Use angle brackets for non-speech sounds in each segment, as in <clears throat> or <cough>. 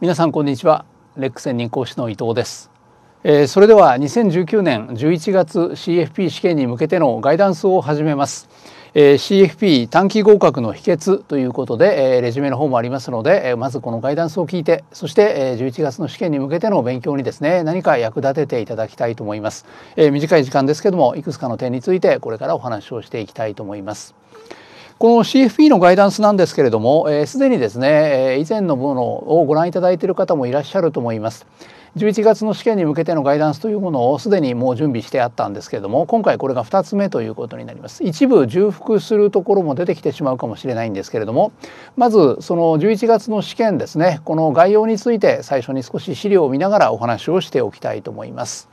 皆さんこんにちはレック専任講師の伊藤です、えー、それでは2019年11月 CFP 試験に向けてのガイダンスを始めます、えー、CFP 短期合格の秘訣ということで、えー、レジュメの方もありますので、えまずこのガイダンスを聞いてそして、え11月の試験に向けての勉強にですね何か役立てていただきたいと思います、え短い時間ですけどもいくつかの点についてこれからお話をしていきたいと思いますこの CFP のガイダンスなんですけれどもすで、えー、にですね、えー、以前のものをご覧いただいている方もいらっしゃると思います。11月の試験に向けてのガイダンスというものをすでにもう準備してあったんですけれども今回これが2つ目ということになります一部重複するところも出てきてしまうかもしれないんですけれどもまずその11月の試験ですねこの概要について最初に少し資料を見ながらお話をしておきたいと思います。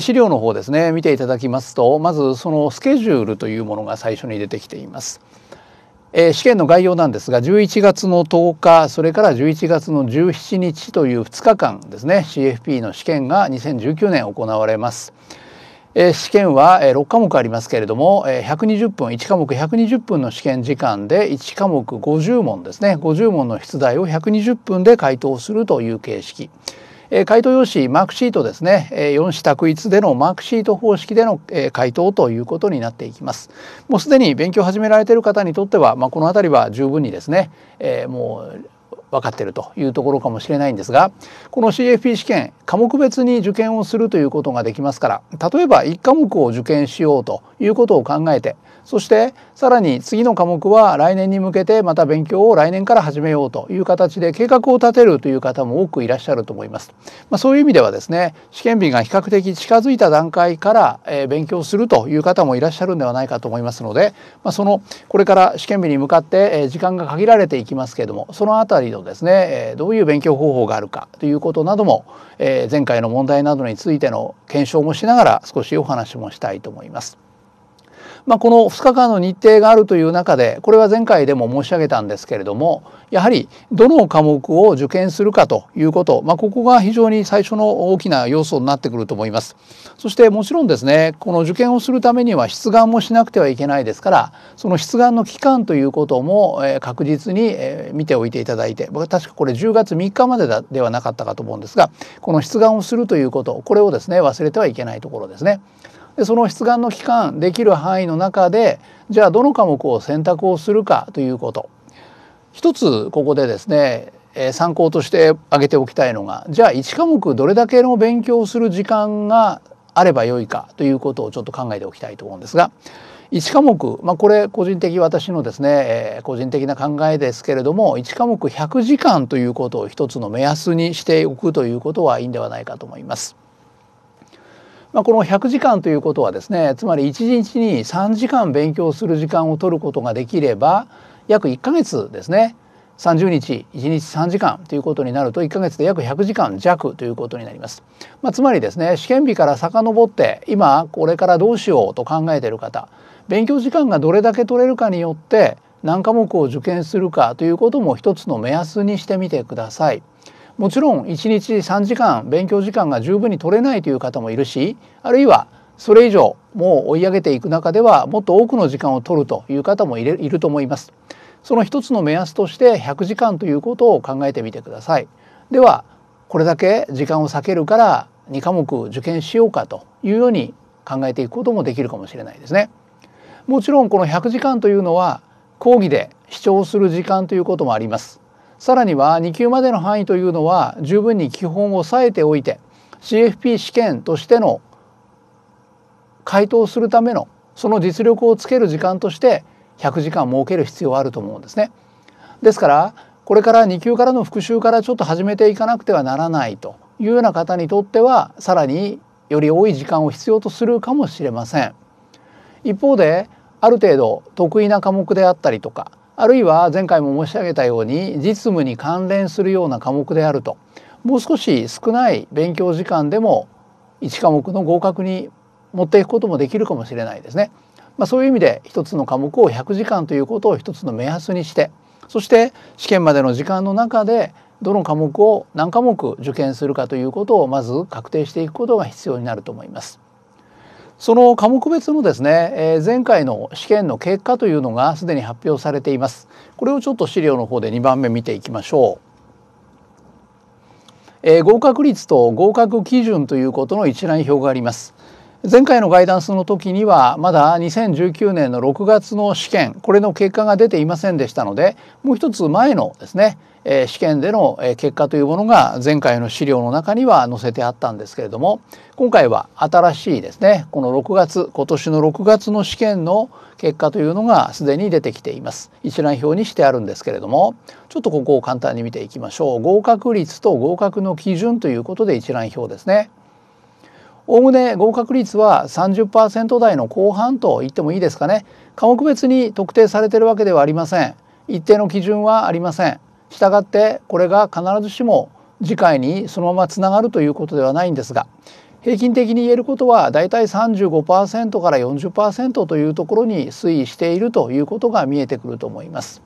資料の方ですね見ていただきますとまずそのスケジュールというものが最初に出てきています。え試験の概要なんですが11月の10日それから11月の17日という2日間ですね CFP の試験が2019年行われます。え試験は、え6科目ありますけれども、え120分1科目120分の試験時間で1科目50問ですね50問の出題を120分で回答するという形式。回答用紙マークシートですね4紙択一でのマークシート方式での回答ということになっていきますもうすでに勉強始められている方にとっては、まあ、この辺りは十分にですねもう分かっているというところかもしれないんですがこの CFP 試験科目別に受験をするということができますから例えば1科目を受験しようということを考えてそしてさらに次の科目は来年に向けてまた勉強を来年から始めようという形で計画を立てるという方も多くいらっしゃると思います。まあ、そういう意味ではですね試験日が比較的近づいた段階から、え勉強するという方もいらっしゃるんではないかと思いますので、まあ、そのこれから試験日に向かって、え時間が限られていきますけれどもその辺りのをですねどういう勉強方法があるかということなども前回の問題などについての検証もしながら少しお話もしたいと思います。まあ、この2日間の日程があるという中でこれは前回でも申し上げたんですけれどもやはりどの科目を受験するかということ、まあ、ここが非常に最初の大きな要素になってくると思います。そしてもちろんですねこの受験をするためには出願もしなくてはいけないですからその出願の期間ということも確実に見ておいていただいて僕は確かこれ10月3日までではなかったかと思うんですがこの出願をするということこれをですね忘れてはいけないところですね。でその出願の期間できる範囲の中でじゃあどの科目を選択をするかということ一つここでですね参考として挙げておきたいのがじゃあ1科目どれだけの勉強する時間があればよいかということをちょっと考えておきたいと思うんですが1科目、まあ、これ個人的私のですね、えー、個人的な考えですけれども1科目100時間ということを一つの目安にしておくということはいいんではないかと思います。まあ、この100時間ということはですねつまり1日に3時間勉強する時間を取ることができれば約1ヶ月ですね30日1日3時間ということになると1ヶ月で約100時間弱ということになります、まあ、つまりですね試験日から遡って今これからどうしようと考えている方勉強時間がどれだけ取れるかによって何科目を受験するかということも一つの目安にしてみてください。もちろん1日3時間勉強時間が十分に取れないという方もいるしあるいはそれ以上もう追い上げていく中ではもっと多くの時間を取るという方もいると思います。その一つの目安として100時間ということを考えてみてください。ではこれだけ時間を避けるから2科目受験しようかというように考えていくこともできるかもしれないですね。もちろんこの100時間というのは講義で視聴する時間ということもあります。さらには2級までの範囲というのは十分に基本を押さえておいて CFP 試験としての回答するためのその実力をつける時間として100時間設ける必要があると思うんですね。ですからこれから2級からの復習からちょっと始めていかなくてはならないというような方にとってはさらにより多い時間を必要とするかもしれません。一方である程度得意な科目であったりとかあるいは前回も申し上げたように実務に関連するような科目であるともう少し少ない勉強時間でも1科目の合格に持っていくこともできるかもしれないですね。まあ、そういう意味で一つの科目を100時間ということを一つの目安にしてそして試験までの時間の中でどの科目を何科目受験するかということをまず確定していくことが必要になると思います。その科目別のですね、えー、前回の試験の結果というのがすでに発表されていますこれをちょっと資料の方で2番目見ていきましょうえー、合格率と合格基準ということの一覧表があります前回のガイダンスの時にはまだ2019年の6月の試験これの結果が出ていませんでしたのでもう一つ前のですね、え試験での結果というものが前回の資料の中には載せてあったんですけれども今回は新しいですねこの6月今年の6月の試験の結果というのがすでに出てきています一覧表にしてあるんですけれどもちょっとここを簡単に見ていきましょう合格率と合格の基準ということで一覧表ですねおおむね合格率は30%台の後半と言ってもいいですかね科目別に特定されているわけではありません一定の基準はありませんしたがってこれが必ずしも次回にそのままつながるということではないんですが平均的に言えることはだいたい35%から40%というところに推移しているということが見えてくると思います。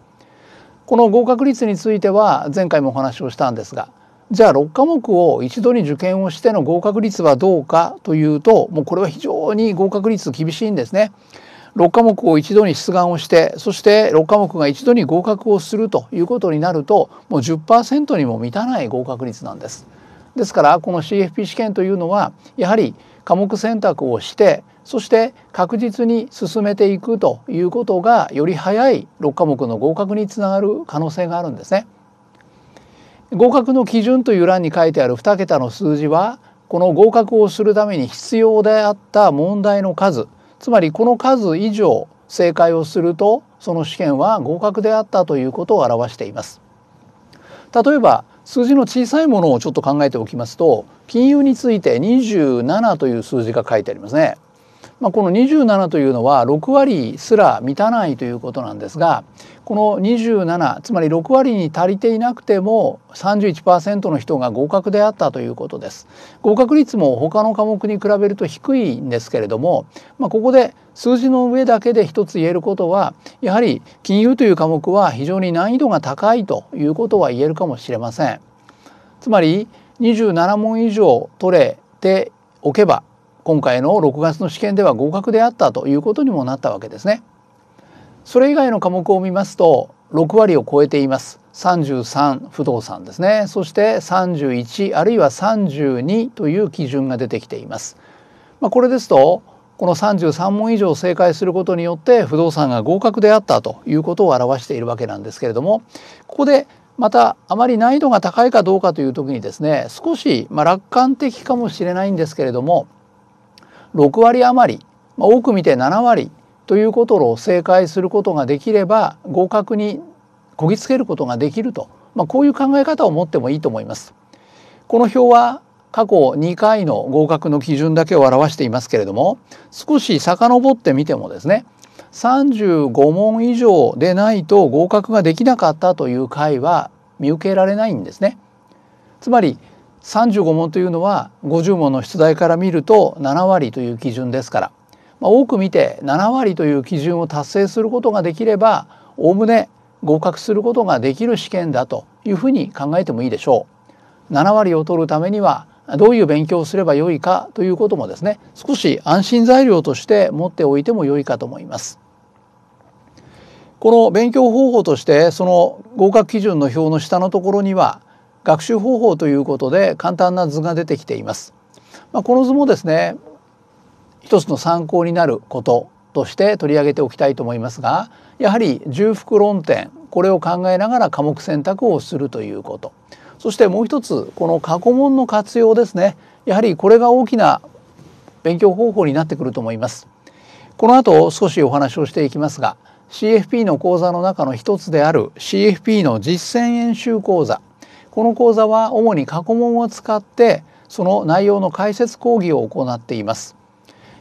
この合格率については前回もお話をしたんですがじゃあ6科目を一度に受験をしての合格率はどうかというともうこれは非常に合格率厳しいんですね。6科目を一度に出願をしてそして6科目が一度に合格をするということになるともう10%にも満たない合格率なんです。ですからこの CFP 試験というのはやはり科目選択をしてそして確実に進めていくということがより早い6科目の合格につながる可能性があるんですね。合格の基準という欄に書いてある2桁の数字はこの合格をするために必要であった問題の数つまりこの数以上正解をするとその試験は合格であったということを表しています。例えば数字の小さいものをちょっと考えておきますと金融について27という数字が書いてありますね。まあ、この27というのは6割すら満たないということなんですがこの27つまり6割に足りていなくても31%の人が合格であったということです合格率も他の科目に比べると低いんですけれども、まあ、ここで数字の上だけで一つ言えることはやはり金融という科目は非常に難易度が高いということは言えるかもしれませんつまり27問以上取れておけば今回の6月の試験では合格であったということにもなったわけですね。それ以外の科目を見ますと6割を超えています33不動産ですねそして31あるいは32という基準が出てきています。まあ、これですとこの33問以上正解することによって不動産が合格であったということを表しているわけなんですけれどもここでまたあまり難易度が高いかどうかという時にですね少しまあ楽観的かもしれないんですけれども6割余り、多く見て7割ということを正解することができれば合格にこぎつけることができると、まあ、こういう考え方を持ってもいいと思います。この表は過去2回の合格の基準だけを表していますけれども少し遡ってみてもですね35問以上でないと合格ができなかったという回は見受けられないんですね。つまり35問というのは50問の出題から見ると7割という基準ですから、まあ、多く見て7割という基準を達成することができればおおむね合格することができる試験だというふうに考えてもいいでしょう。7割を取るためにはどういう勉強をすればよいかということもですね少し安心材料として持っておいてもよいかと思います。この勉強方法としてその合格基準の表の下のところには学習方法ということで簡単な図が出てきています。まあ、この図もですね一つの参考になることとして取り上げておきたいと思いますがやはり重複論点これを考えながら科目選択をするということそしてもう一つこの過去問の活用ですねやはりこれが大きな勉強方法になってくると思いますこの後少しお話をしていきますが CFP の講座の中の一つである CFP の実践演習講座この講座は主に過去問を使ってその内容の解説講義を行っています。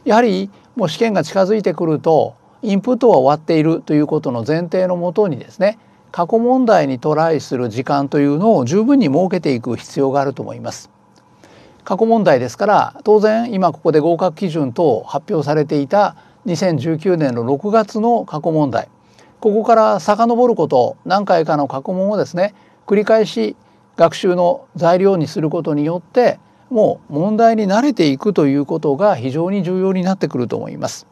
やはりもう試験が近づいてくるとインプットは終わっているということの前提のもとにですね過去問題にトライする時間というのを十分に設けていく必要があると思います。過去問題ですから当然今ここで合格基準等発表されていた2019年の6月の過去問題ここから遡ること何回かの過去問をですね繰り返し学習の材料にすることによってもう問題に慣れていくということが非常に重要になってくると思います。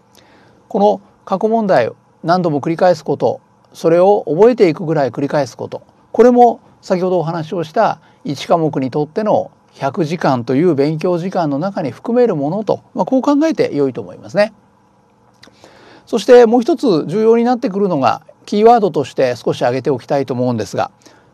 この過去問題を何度も繰り返すことそれを覚えていくぐらい繰り返すことこれも先ほどお話をした1科目にとっての100時間という勉強時間の中に含めるものと、まあ、こう考えて良いと思いますね。そしてもう一つ重要になってくるのがキーワードとして少し挙げておきたいと思うんですが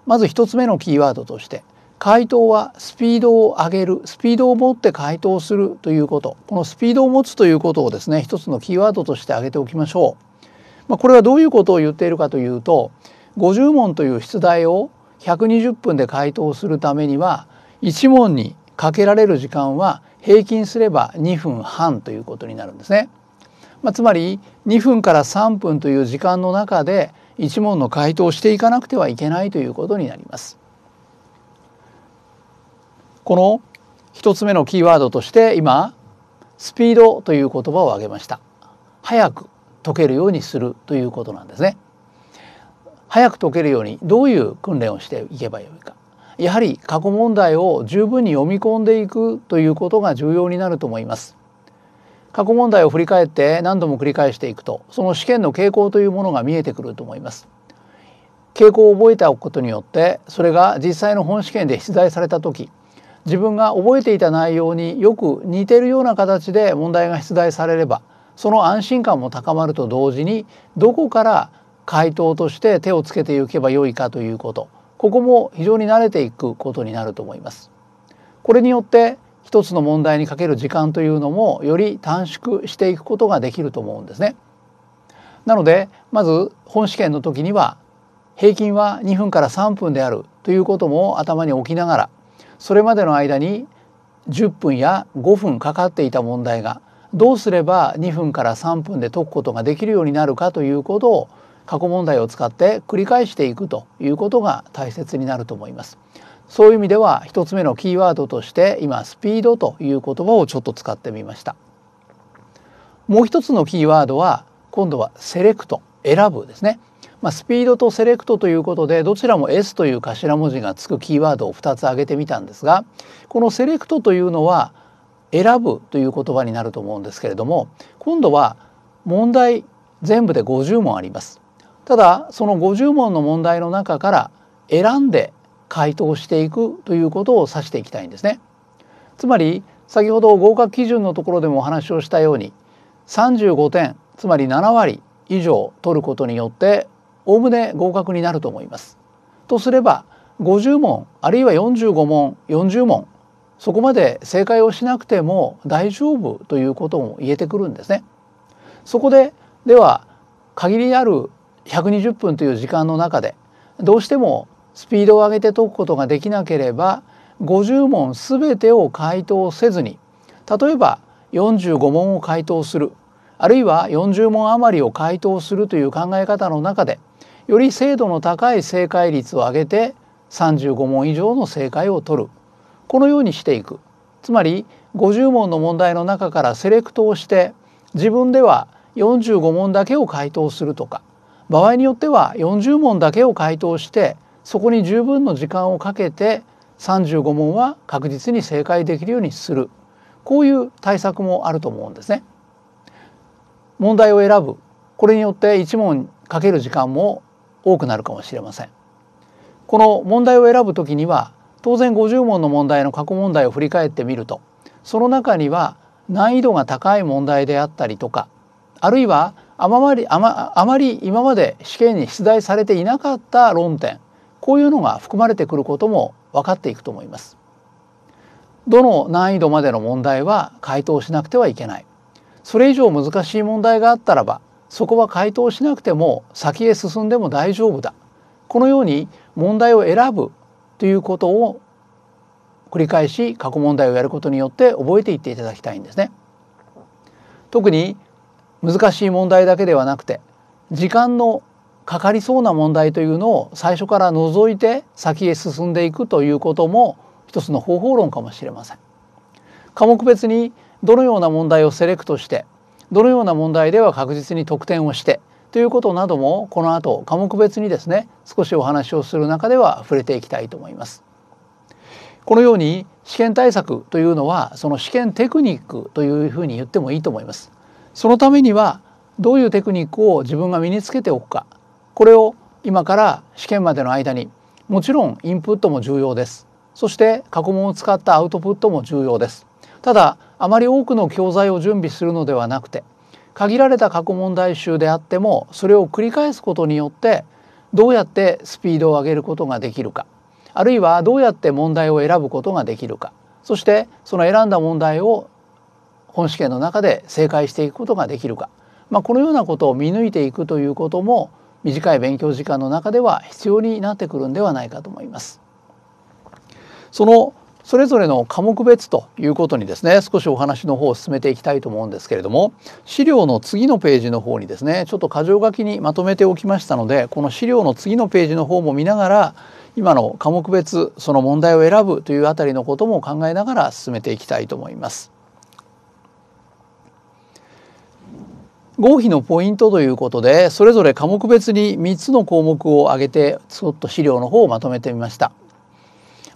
まず1つ目のキーワードとして回答はスピードを上げるスピードを持って回答するということこのスピードを持つということをですね一つのキーワードとして挙げておきましょう、まあ、これはどういうことを言っているかというと50問という出題を120分で回答するためには1問にかけられる時間は平均すれば2分半ということになるんですね、まあ、つまり2分から3分という時間の中で一問の回答をしていかなくてはいけないということになります。この一つ目のキーワードとして今スピードという言葉を挙げました。早く解けるようにするということなんですね。早く解けるようにどういう訓練をしていけばよいか。やはり過去問題を十分に読み込んでいくということが重要になると思います。過去問題を振り返って何度も繰り返していくとその試験の傾向というものが見えてくると思います傾向を覚えておくことによってそれが実際の本試験で出題された時自分が覚えていた内容によく似てるような形で問題が出題されればその安心感も高まると同時にどこから回答として手をつけていけばよいかということここも非常に慣れていくことになると思います。これによって一つの問題にかける時間というのもより短縮していくことができると思うんですね。なのでまず本試験の時には平均は2分から3分であるということも頭に置きながらそれまでの間に10分や5分かかっていた問題がどうすれば2分から3分で解くことができるようになるかということを過去問題を使って繰り返していくということが大切になると思います。そういう意味では1つ目のキーワードとして今スピードという言葉をちょっと使ってみましたもう一つのキーワードは今度はセレクト選ぶですねまあ、スピードとセレクトということでどちらも S という頭文字がつくキーワードを2つ挙げてみたんですがこのセレクトというのは選ぶという言葉になると思うんですけれども今度は問題全部で50問ありますただその50問の問題の中から選んで回答していくということを指していきたいんですね。つまり先ほど合格基準のところでもお話をしたように35点つまり7割以上取ることによっておおむね合格になると思います。とすれば50問あるいは45問40問そこまで正解をしなくても大丈夫ということも言えてくるんですね。そこででは限りある120分という時間の中でどうしてもスピードを上げて解くことができなければ50問全てを解答せずに例えば45問を解答するあるいは40問余りを解答するという考え方の中でより精度の高い正解率を上げて35問以上の正解を取るこのようにしていくつまり50問の問題の中からセレクトをして自分では45問だけを回答するとか場合によっては40問だけを回答してそこに十分の時間をかけて35問は確実に正解できるようにするこういう対策もあると思うんですね。問題を選ぶこれによって1問かける時間も多くなるかもしれません。この問題を選ぶときには当然50問の問題の過去問題を振り返ってみるとその中には難易度が高い問題であったりとかあるいはあまりあまあまり今まで試験に出題されていなかった論点こういうのが含まれてくることも分かっていくと思います。どの難易度までの問題は回答しなくてはいけない。それ以上難しい問題があったらばそこは回答しなくても先へ進んでも大丈夫だ。このように問題を選ぶということを繰り返し過去問題をやることによって覚えていっていただきたいんですね。特に難しい問題だけではなくて時間のかかりそうな問題というのを最初から除いて先へ進んでいくということも一つの方法論かもしれません。科目別にどのような問題をセレクトしてどのような問題では確実に得点をしてということなどもこの後科目別にですね少しお話をする中では触れていきたいと思います。このように試験対策というのはその試験テクニックというふうに言ってもいいと思います。そのためにはどういうテクニックを自分が身につけておくかこれを今から試験までの間にもちろんインプットも重要ですそして過去問を使ったアウトプットも重要ですただあまり多くの教材を準備するのではなくて限られた過去問題集であってもそれを繰り返すことによってどうやってスピードを上げることができるかあるいはどうやって問題を選ぶことができるかそしてその選んだ問題を本試験の中で正解していくことができるか、まあ、このようなことを見抜いていくということも短い勉強時間の中では必要になってくるんではないかと思います。そのそれぞれの科目別ということにですね少しお話の方を進めていきたいと思うんですけれども資料の次のページの方にですねちょっと箇条書きにまとめておきましたのでこの資料の次のページの方も見ながら今の科目別その問題を選ぶというあたりのことも考えながら進めていきたいと思います。合否のポイントということでそれぞれ科目別に3つの項目を挙げてちょっと資料の方をまとめてみました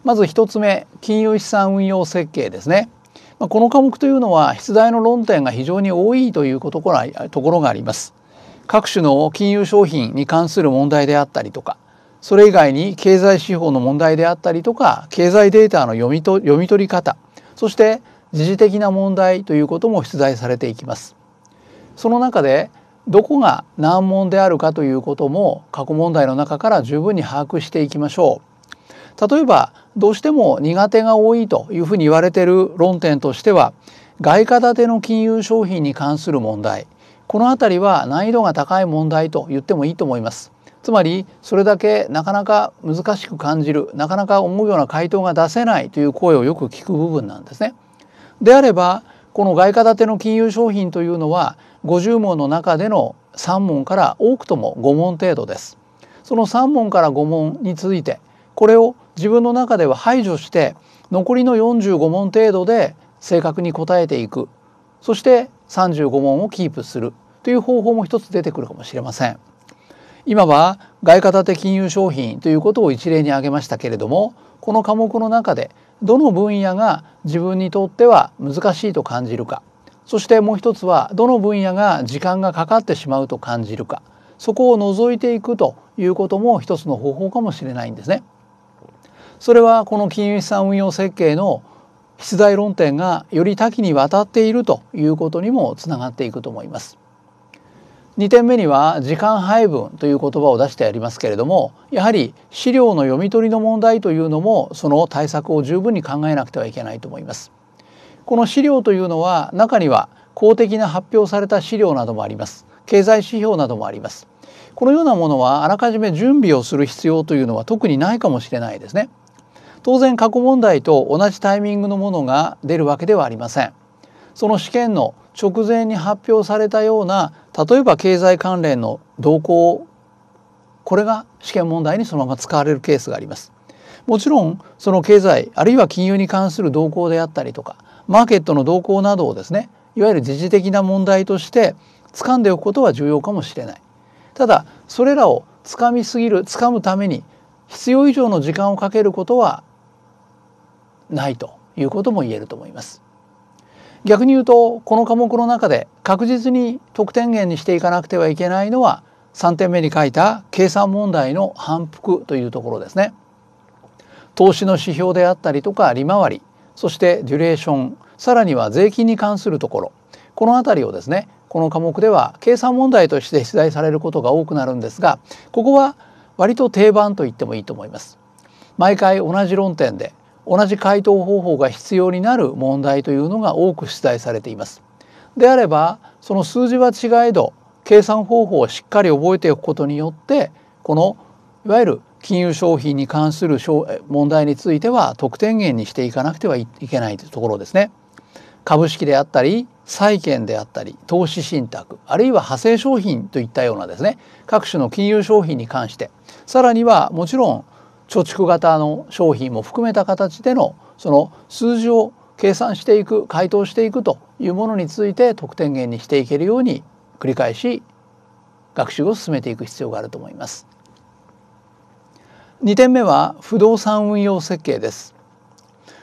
まず1つ目金融資産運用設計ですねこの科目というのは出題の論点が非常に多いというとところがあります各種の金融商品に関する問題であったりとかそれ以外に経済指標の問題であったりとか経済データの読みと読み取り方そして時事的な問題ということも出題されていきますその中でどこが難問であるかということも過去問題の中から十分に把握していきましょう。例えばどうしても苦手が多いというふうに言われている論点としては外貨建ての金融商品に関する問題この辺りは難易度が高い問題と言ってもいいと思います。つまりそれだけなかなか難しく感じるなかなか思うような回答が出せないという声をよく聞く部分なんですね。であればこの外貨建ての金融商品というのは50問の中での3問から多くとも5問程度です。その3問から5問についてこれを自分の中では排除して残りの45問程度で正確に答えていくそして35問をキープするという方法も一つ出てくるかもしれません。今は外貨建て金融商品ということを一例に挙げましたけれどもこの科目の中でどの分野が自分にとっては難しいと感じるかそしてもう一つはどの分野が時間がかかってしまうと感じるかそこを除いていくということも一つの方法かもしれないんですね。それはこの金融資産運用設計の出題論点がより多岐にわたっているということにもつながっていくと思います。2点目には時間配分という言葉を出してありますけれどもやはり資料の読み取りの問題というのもその対策を十分に考えなくてはいけないと思います。この資料というのは中には公的な発表された資料などもあります経済指標などもありますこのようなものはあらかじめ準備をする必要というのは特にないかもしれないですね当然過去問題と同じタイミングのものが出るわけではありませんその試験の直前に発表されたような例えば経済関連の動向これが試験問題にそのまま使われるケースがありますもちろんその経済あるいは金融に関する動向であったりとかマーケットの動向などをですねいわゆる時事的な問題として掴んでおくことは重要かもしれないただそれらを掴みすぎる掴むために必要以上の時間をかけることはないということも言えると思います逆に言うとこの科目の中で確実に得点源にしていかなくてはいけないのは3点目に書いた計算問題の反復というところですね投資の指標であったりとか利回りそしてデュレーションさらには税金に関するところこの辺りをですねこの科目では計算問題として出題されることが多くなるんですがここは割と定番と言ってもいいと思います。毎回同じ論点で同じ回答方法が必要になる問題というのが多く出題されています。であればその数字は違えど計算方法をしっかり覚えておくことによってこのいわゆる金融商品に関する問題については得点源にしていかなくてはいけないというところですね。株式であったり債券であったり投資信託あるいは派生商品といったようなですね各種の金融商品に関してさらにはもちろん貯蓄型の商品も含めた形でのその数字を計算していく回答していくというものについて得点源にしていけるように繰り返し学習を進めていく必要があると思います。2点目は不動産運用設計です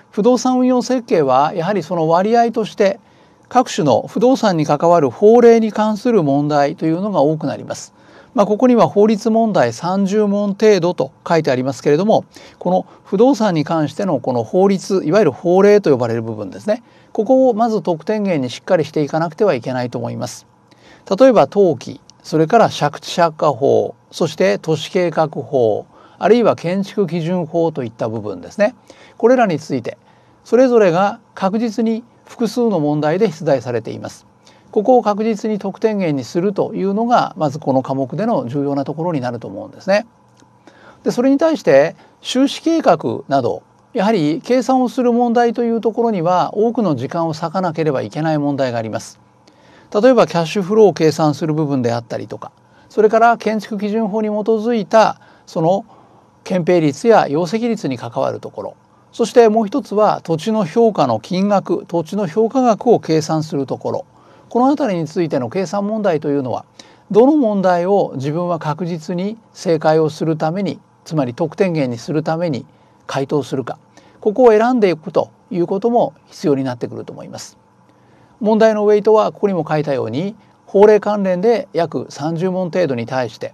不動産運用設計はやはりその割合として各種の不動産に関わる法令に関する問題というのが多くなります。まあ、ここには法律問題30問程度と書いてありますけれどもこの不動産に関してのこの法律いわゆる法令と呼ばれる部分ですねここをまず得点源にしっかりしていかなくてはいけないと思います。例えば登記それから借地借家法そして都市計画法あるいは建築基準法といった部分ですねこれらについてそれぞれが確実に複数の問題で出題されています。ここを確実に得点源にするというのがまずこの科目での重要なところになると思うんですね。でそれに対して収支計画などやはり計算をする問題というところには多くの時間を割かなければいけない問題があります。例えばキャッシュフローを計算する部分であったりとかそれから建築基準法に基づいたその憲兵率や容積率に関わるところそしてもう一つは土地の評価の金額土地の評価額を計算するところこの辺りについての計算問題というのはどの問題を自分は確実に正解をするためにつまり得点源にするために回答するかここを選んでいくということも必要になってくると思います。問題のウェイトはここにも書いたように法令関連で約30問程度に対して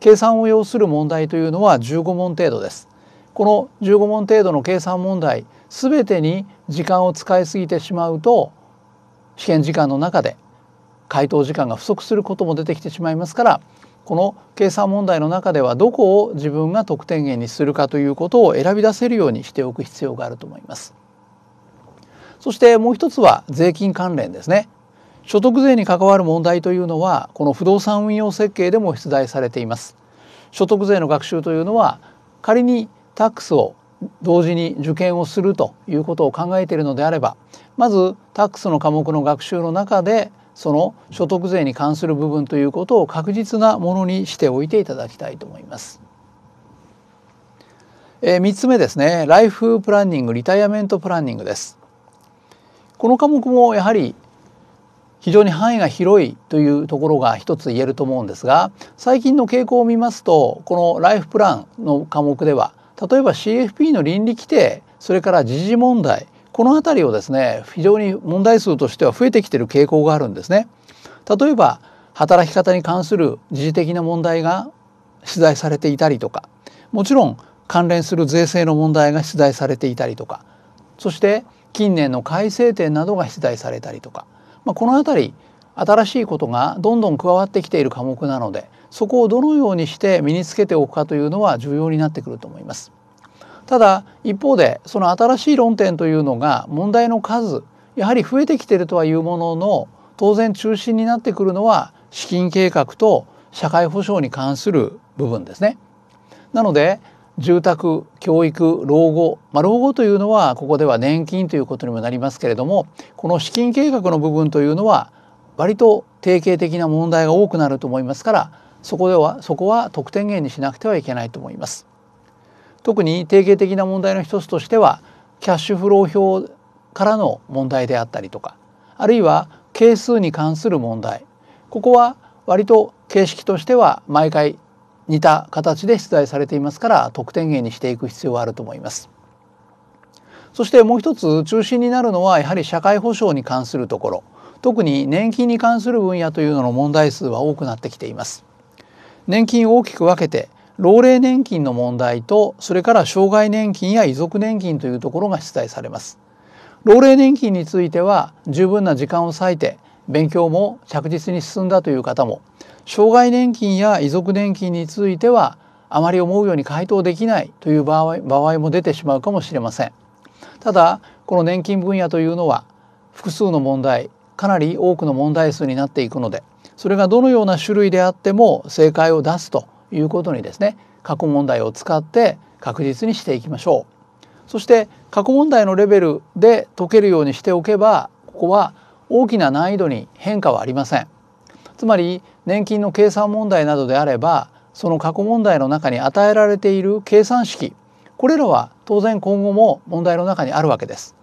計算を要する問題というのは15問程度です。この15問程度の計算問題全てに時間を使いすぎてしまうと試験時間の中で回答時間が不足することも出てきてしまいますからこの計算問題の中ではどこを自分が得点源にするかということを選び出せるようにしておく必要があると思います。そしてもう一つは税金関連ですね。所得税に関わる問題というのはこの不動産運用設計でも出題されています所得税の学習というのは仮にタックスを同時に受験をするということを考えているのであればまずタックスの科目の学習の中でその所得税に関する部分ということを確実なものにしておいていただきたいと思います。えー、3つ目ですねライフプランニングリタイアメントプランニングですこの科目もやはり非常に範囲が広いというところが一つ言えると思うんですが最近の傾向を見ますとこのライフプランの科目では例えば CFP の倫理規定それから時事問題この辺りをですね非常に問題数としては増えてきている傾向があるんですね。例えば働き方に関する時事的な問題が出題されていたりとかもちろん関連する税制の問題が出題されていたりとかそして近年の改正点などが出題されたりとかまあ、この辺り新しいことがどんどん加わってきている科目なのでそこをどのようにして身につけておくかというのは重要になってくると思います。ただ一方でその新しい論点というのが問題の数やはり増えてきているとはいうものの当然中心になってくるのは資金計画と社会保障に関する部分ですね。なので住宅教育老後、まあ、老後というのはここでは年金ということにもなりますけれどもこの資金計画の部分というのは割と定型的な問題が多くなると思いますからそこではそこは得点源にしなくてはいけないと思います。特に定型的な問題の一つとしてはキャッシュフロー表からの問題であったりとかあるいは係数に関する問題ここは割と形式としては毎回似た形で出題されていますから得点源にしていく必要はあると思います。そしてもう一つ中心になるのはやはり社会保障に関するところ特に年金に関する分野というのの問題数は多くなってきています。年金を大きく分けて老齢年金の問題とそれから障害年金や遺族年金というところが出題されます。老齢年金については十分な時間を割いて勉強も着実に進んだという方も障害年金や遺族年金についてはあまり思うように回答できないという場合場合も出てしまうかもしれませんただこの年金分野というのは複数の問題かなり多くの問題数になっていくのでそれがどのような種類であっても正解を出すということにですね過去問題を使って確実にしていきましょうそして過去問題のレベルで解けるようにしておけばここは大きな難易度に変化はありませんつまり年金の計算問題などであればその過去問題の中に与えられている計算式これらは当然今後も問題の中にあるわけです。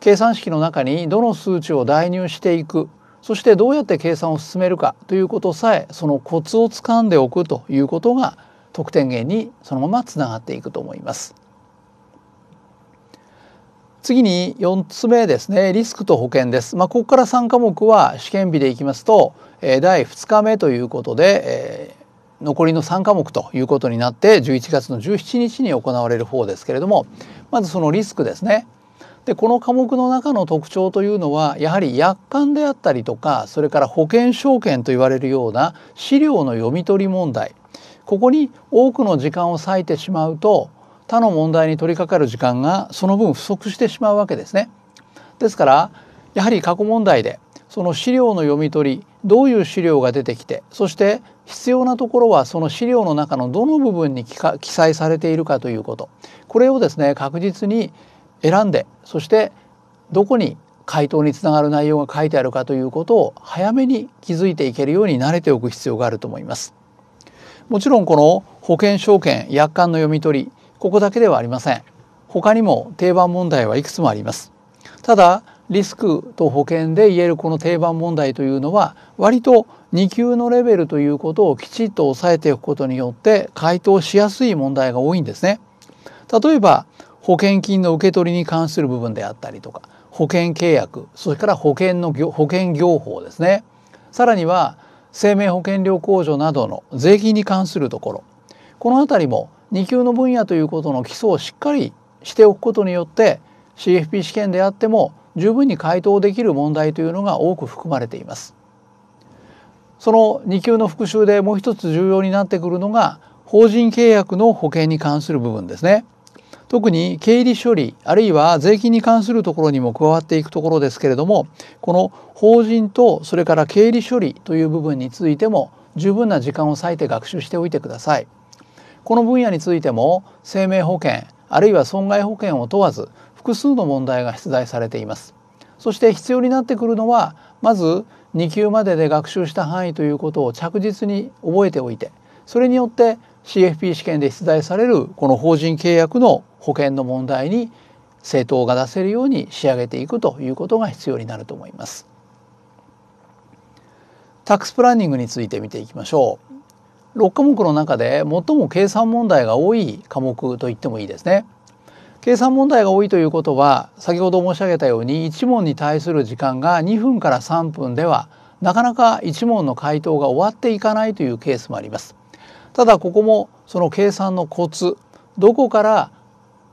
計算式の中にどの数値を代入していくそしてどうやって計算を進めるかということさえそのコツをつかんでおくということが得点源にそのままつながっていくと思います。次に4つ目ですねリスクと保険です。まあ、ここから3科目は試験日でいきますとえ第2日目ということで、え残りの3科目ということになって11月の17日に行われる方ですけれどもまずそのリスクですね。でこの科目の中の特徴というのはやはり約款であったりとかそれから保険証券と言われるような資料の読み取り問題ここに多くの時間を割いてしまうと他の問題に取り掛かる時間がその分不足してしまうわけですね。ですからやはり過去問題でその資料の読み取りどういう資料が出てきてそして必要なところはその資料の中のどの部分に記載されているかということこれをですね確実に選んでそしてどこに回答につながる内容が書いてあるかということを早めに気づいていけるように慣れておく必要があると思います。もちろんこの保険証券約款の読み取りここだけではありません。他にも定番問題はいくつもあります。ただリスクと保険で言えるこの定番問題というのは割と2級のレベルということをきちっと押さえておくことによって回答しやすい問題が多いんですね。例えば保険金の受け取りに関する部分であったりとか保険契約それから保険の保険業法ですねさらには生命保険料控除などの税金に関するところこの辺りも2級の分野ということの基礎をしっかりしておくことによって CFP 試験であっても十分に回答できる問題というのが多く含まれています。その2級の復習でもう一つ重要になってくるのが法人契約の保険に関する部分ですね。特に経理処理あるいは税金に関するところにも加わっていくところですけれどもこの法人とそれから経理処理という部分についても十分な時間を割いて学習しておいてください。この分野についても生命保険あるいは損害保険を問わず複数の問題が出題されていますそして必要になってくるのはまず2級までで学習した範囲ということを着実に覚えておいてそれによって CFP 試験で出題されるこの法人契約の保険の問題に正答が出せるように仕上げていくということが必要になると思います。タックスプランニングについて見ていきましょう。6科目の中で最も計算問題が多い科目と言ってもいいですね。計算問題が多いということは先ほど申し上げたように1問に対する時間が2分から3分ではなかなか1問の回答が終わっていかないというケースもあります。ただここもその計算のコツどこから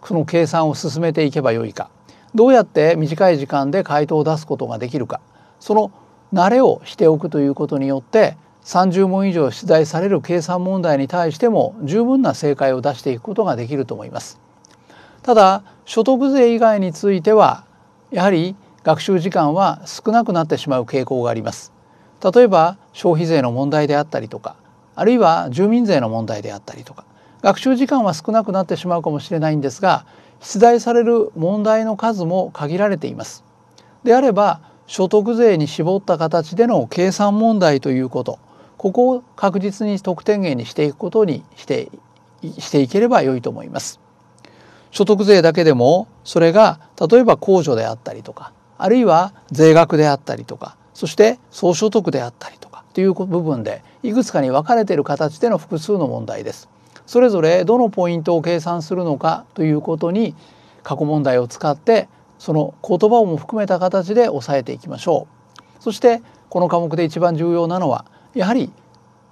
その計算を進めていけばよいかどうやって短い時間で回答を出すことができるかその慣れをしておくということによって30問以上出題される計算問題に対しても十分な正解を出していくことができると思います。ただ所得税以外についてはやはり学習時間は少なくなってしまう傾向があります例えば消費税の問題であったりとかあるいは住民税の問題であったりとか学習時間は少なくなってしまうかもしれないんですが出題される問題の数も限られていますであれば所得税に絞った形での計算問題ということここを確実に得点源にしていくことにしてしていければ良いと思います。所得税だけでもそれが例えば控除であったりとかあるいは税額であったりとかそして総所得であったりとかという部分でいくつかに分かれている形での複数の問題です。それぞれどのポイントを計算するのかということに過去問題を使ってその言葉をも含めた形で押さえていきましょう。そしてこの科目で一番重要なのはやはり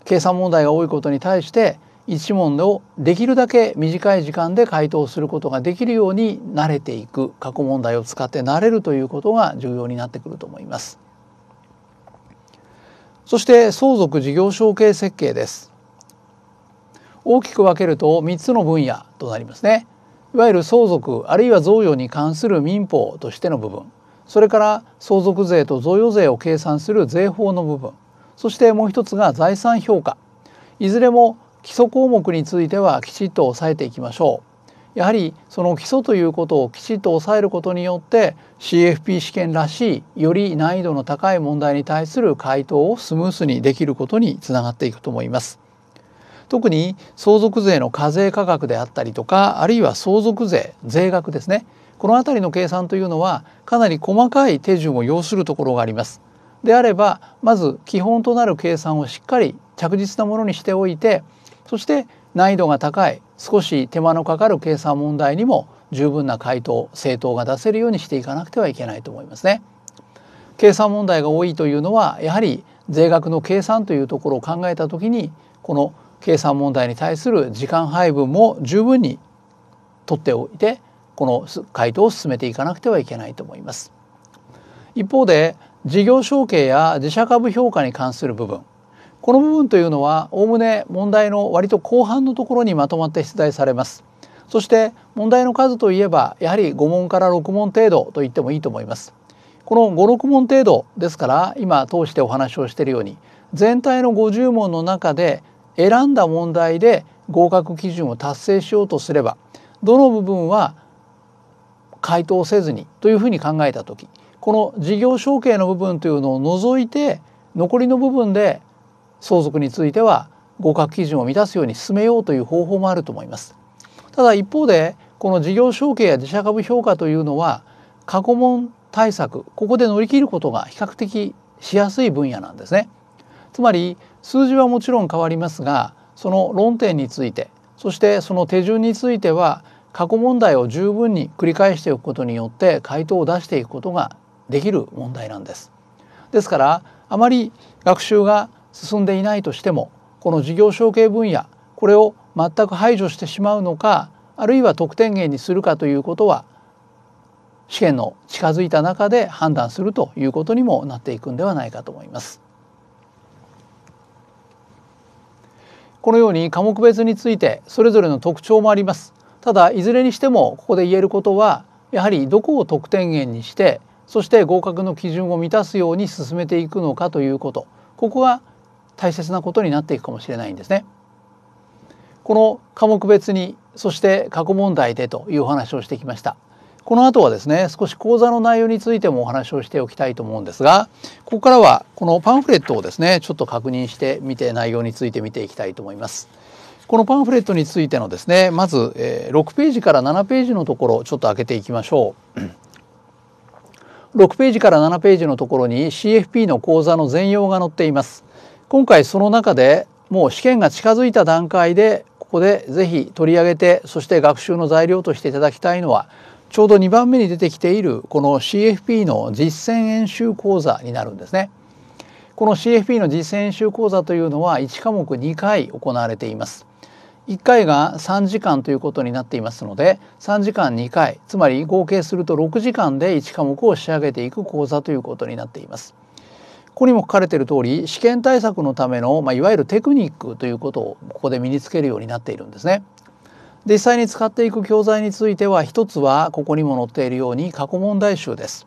計算問題が多いことに対して一問をできるだけ短い時間で回答することができるように慣れていく過去問題を使って慣れるということが重要になってくると思います。そして相続事業承継設計です大きく分けると3つの分野となりますねいわゆる相続あるいは贈与に関する民法としての部分それから相続税と贈与税を計算する税法の部分そしてもう一つが財産評価いずれも基礎項目についてはきちっと押さえていきましょうやはりその基礎ということをきちっと押さえることによって CFP 試験らしいより難易度の高い問題に対する回答をスムースにできることにつながっていくと思います特に相続税の課税価格であったりとかあるいは相続税税額ですねこの辺りの計算というのはかなり細かい手順を要するところがありますであればまず基本となる計算をしっかり着実なものにしておいてそして難易度が高い少し手間のかかる計算問題にも十分な回答正答が出せるようにしていかなくてはいけないと思いますね。計算問題が多いというのはやはり税額の計算というところを考えた時にこの計算問題に対する時間配分も十分に取っておいてこの回答を進めていかなくてはいけないと思います。一方で事業承継や自社株評価に関する部分この部分というのはおおむね問題の割と後半のところにまとまって出題されます。そして問題の数といえばやはり5問から6問程度と言ってもいいと思います。この56問程度ですから今通してお話をしているように全体の50問の中で選んだ問題で合格基準を達成しようとすればどの部分は回答せずにというふうに考えた時この事業承継の部分というのを除いて残りの部分で相続については合格基準を満たすように進めようという方法もあると思います。ただ一方でこの事業承継や自社株評価というのは過去問対策ここで乗り切ることが比較的しやすい分野なんですね。つまり数字はもちろん変わりますがその論点についてそしてその手順については過去問題を十分に繰り返しておくことによって回答を出していくことができる問題なんです。ですからあまり学習が進んでいないとしてもこの事業承継分野これを全く排除してしまうのかあるいは得点源にするかということは試験の近づいた中で判断するということにもなっていくんではないかと思います。このように科目別についてそれぞれの特徴もあります。ただいずれにしてもここで言えることはやはりどこを得点源にしてそして合格の基準を満たすように進めていくのかということここが大切なことになっていくかもしれないんですね。この科目別にそして過去問題でというお話をしてきました。この後はですね少し講座の内容についてもお話をしておきたいと思うんですがここからはこのパンフレットをですねちょっと確認してみて内容について見ていきたいと思います。このパンフレットについてのですねまず、え6ページから7ページのところちょっと開けていきましょう。6ページから7ページのところに CFP の講座の全容が載っています。今回その中でもう試験が近づいた段階でここで是非取り上げてそして学習の材料としていただきたいのはちょうど2番目に出てきているこの CFP の実践演習講座になるんですね。この CFP の実践演習講座というのは1科目2回行われています。1回が3時間ということになっていますので3時間2回つまり合計すると6時間で1科目を仕上げていく講座ということになっています。ここにも書かれている通り試験対策のための、まあ、いわゆるテクニックということをここで身につけるようになっているんですね。実際に使っていく教材については一つはここにも載っているように過去問題集です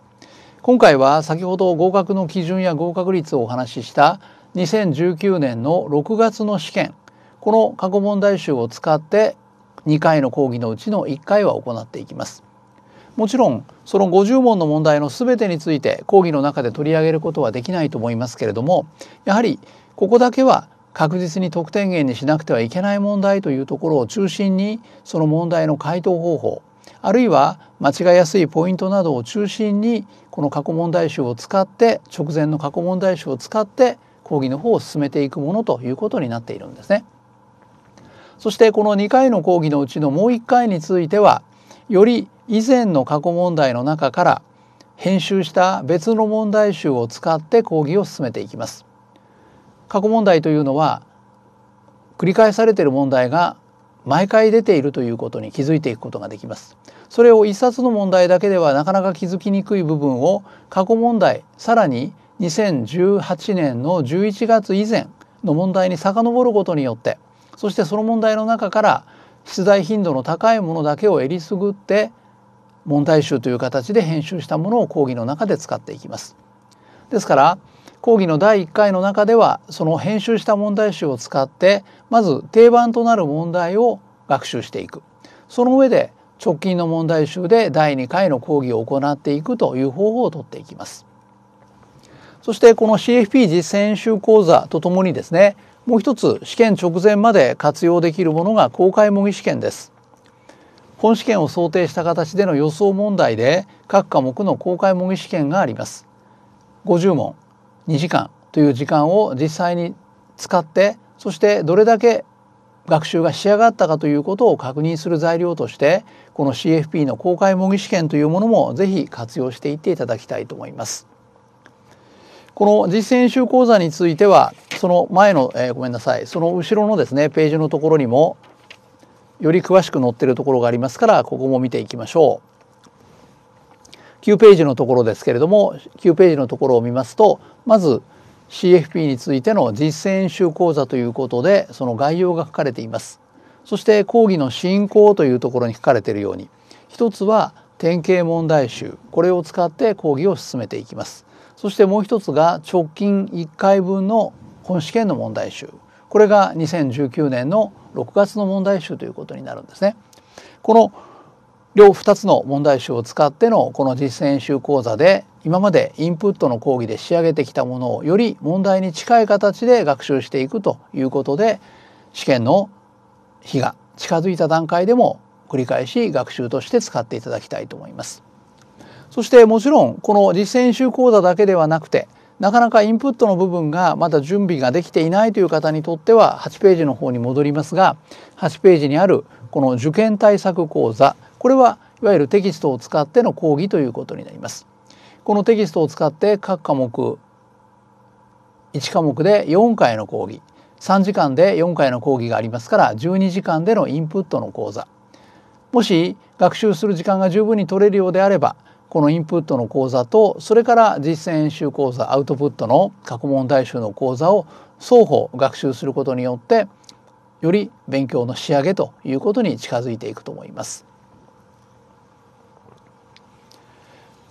今回は先ほど合格の基準や合格率をお話しした2019年の6月の試験この過去問題集を使って2回の講義のうちの1回は行っていきますもちろんその50問の問題の全てについて講義の中で取り上げることはできないと思いますけれどもやはりここだけは確実に得点源にしなくてはいけない問題というところを中心にその問題の回答方法あるいは間違いやすいポイントなどを中心にこの過去問題集を使って直前の過去問題集を使って講義の方を進めていくものということになっているんですね。そしてこの2回の講義のうちのもう1回についてはより以前の過去問題の中から編集した別の問題集を使って講義を進めていきます。過去問題というのは繰り返されている問題が毎回出ているということに気づいていくことができます。それを一冊の問題だけではなかなか気づきにくい部分を過去問題さらに2018年の11月以前の問題に遡ることによってそしてその問題の中から出題頻度の高いものだけをえりすぐって問題集という形で編集したものを講義の中で使っていきます。ですから講義の第1回の中ではその編集した問題集を使ってまず定番となる問題を学習していくその上で直近の問題集で第2回の講義を行っていくという方法をとっていきますそしてこの CFP 実践演習講座とともにですねもう一つ試験直前まで活用できるものが公開模擬試験です本試験を想定した形での予想問題で各科目の公開模擬試験があります50問2時間という時間を実際に使ってそしてどれだけ学習が仕上がったかということを確認する材料としてこの CFP の公開模擬試験というものも是非活用していっていただきたいと思います。この実践習講座についてはその前の、えー、ごめんなさいその後ろのですねページのところにもより詳しく載ってるところがありますからここも見ていきましょう9ページのところですけれども9ページのところを見ますとまず CFP についての実践習講座ということでその概要が書かれていますそして講義の進行というところに書かれているように一つは典型問題集これを使って講義を進めていきますそしてもう一つが直近1回分の本試験の問題集これが2019年の6月の問題集ということになるんですね。この両2つの問題集を使ってのこの実践演習講座で今までインプットの講義で仕上げてきたものをより問題に近い形で学習していくということで試験の日が近づいた段階でも繰り返し学習として使っていただきたいと思います。そしてもちろんこの実践習講座だけではなくてなかなかインプットの部分がまだ準備ができていないという方にとっては8ページの方に戻りますが8ページにあるこの受験対策講座これはいわゆるテキストを使っての講義ということになります。このテキストを使って各科目1科目で4回の講義3時間で4回の講義がありますから12時間でのインプットの講座もし学習する時間が十分に取れるようであればこのインプットの講座とそれから実践演習講座アウトプットの過去問題集の講座を双方学習することによってより勉強の仕上げということに近づいていくと思います。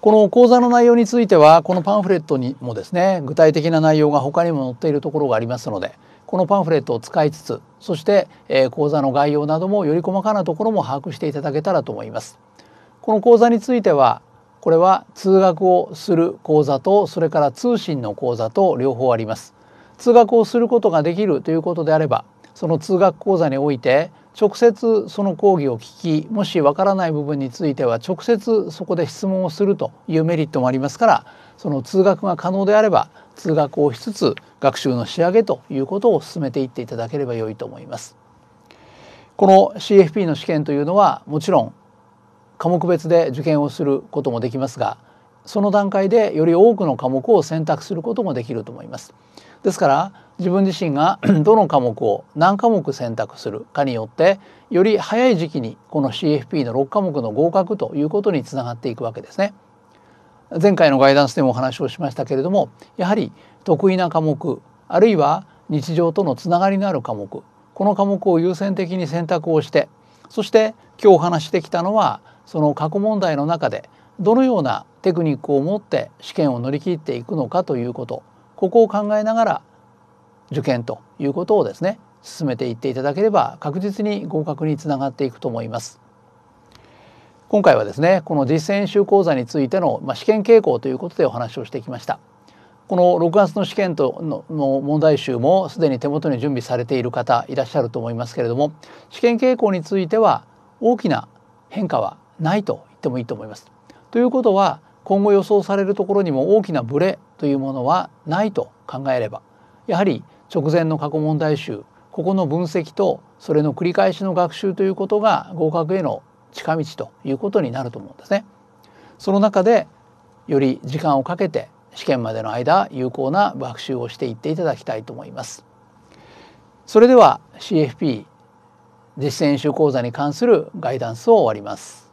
この講座の内容についてはこのパンフレットにもですね具体的な内容が他にも載っているところがありますのでこのパンフレットを使いつつそして、えー、講座の概要などもより細かなところも把握していただけたらと思います。この講座についてはこれは通学をする講座とそれから通信の講座と両方あります。通学をすることができるということであればその通学講座において直接その講義を聞きもしわからない部分については直接そこで質問をするというメリットもありますからその通学が可能であれば通学をしつつ学習の仕上げということを進めていっていただければ良いと思います。この CFP の試験というのはもちろん科目別で受験をすることもできますがその段階でより多くの科目を選択することもできると思います。ですから自分自身が <clears throat> どの科目を何科目選択するかによってより早い時期にこの CFP の6科目の合格ということにつながっていくわけですね。前回のガイダンスでもお話をしましたけれどもやはり得意な科目あるいは日常とのつながりのある科目この科目を優先的に選択をしてそして今日お話してきたのはその過去問題の中でどのようなテクニックを持って試験を乗り切っていくのかということここを考えながら受験ということをですね進めていっていただければ確実に合格につながっていくと思います。今回はですねこの実践習講座についての、まあ、試験傾向ということでお話をしてきました。この6月の試験との問題集もすでに手元に準備されている方いらっしゃると思いますけれども試験傾向については大きな変化はないと言ってもいいと思います。ということは今後予想されるところにも大きなブレというものはないと考えればやはり直前の過去問題集ここの分析とそれの繰り返しの学習ということが合格への近道ということになると思うんですね。その中でより時間をかけて試験までの間有効な学習をしていっていただきたいと思います。それでは CFP 実践演習講座に関するガイダンスを終わります。